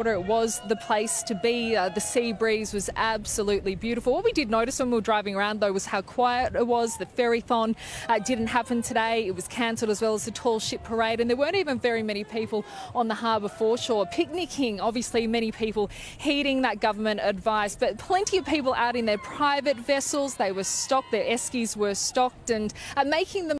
Water, it was the place to be. Uh, the sea breeze was absolutely beautiful. What we did notice when we were driving around, though, was how quiet it was. The ferrython uh, didn't happen today. It was cancelled, as well as the tall ship parade, and there weren't even very many people on the harbour foreshore. Picnicking, obviously, many people heeding that government advice, but plenty of people out in their private vessels. They were stocked, their eskies were stocked, and uh, making them.